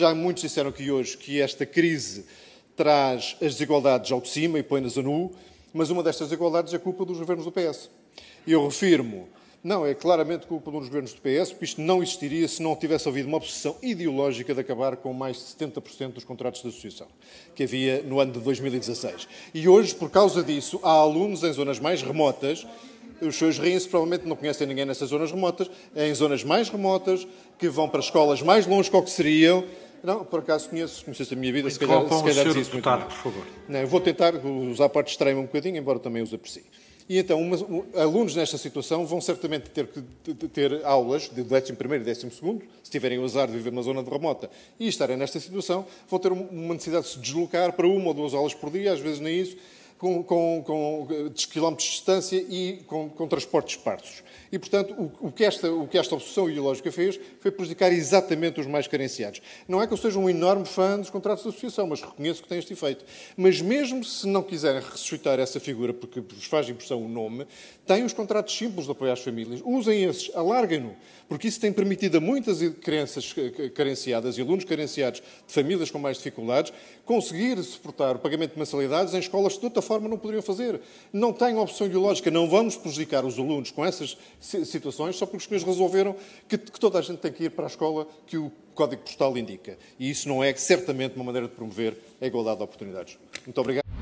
Já muitos disseram que hoje que esta crise traz as desigualdades ao de cima e põe-nas a nu, mas uma destas desigualdades é culpa dos governos do PS. E eu refirmo, não, é claramente culpa dos governos do PS, porque isto não existiria se não tivesse havido uma obsessão ideológica de acabar com mais de 70% dos contratos de associação que havia no ano de 2016. E hoje, por causa disso, há alunos em zonas mais remotas os seus riem-se, provavelmente não conhecem ninguém nessas zonas remotas, em zonas mais remotas, que vão para escolas mais longe do que seriam, não, por acaso conheço, conheço a minha vida, se calhar, se calhar diz isso deputado, por favor. Não, vou tentar usar a parte extrema um bocadinho, embora também os aprecie. E então, uma, um, alunos nesta situação vão certamente ter que ter aulas de 11 e 12, se tiverem o azar de viver numa zona de remota e estarem nesta situação, vão ter uma necessidade de se deslocar para uma ou duas aulas por dia, às vezes nem isso, com, com, com quilómetros de distância e com, com transportes esparsos. E, portanto, o, o, que esta, o que esta obsessão ideológica fez foi prejudicar exatamente os mais carenciados. Não é que eu seja um enorme fã dos contratos de associação, mas reconheço que tem este efeito. Mas mesmo se não quiserem ressuscitar essa figura, porque vos faz impressão o nome, têm os contratos simples de apoio às famílias. Usem esses, alarguem-no, porque isso tem permitido a muitas crianças eh, carenciadas e alunos carenciados de famílias com mais dificuldades conseguir suportar o pagamento de mensalidades em escolas de outra forma não poderiam fazer. Não têm opção ideológica. Não vamos prejudicar os alunos com essas situações só porque os senhores resolveram que, que toda a gente tem que ir para a escola que o Código Postal indica. E isso não é certamente uma maneira de promover a igualdade de oportunidades. Muito obrigado.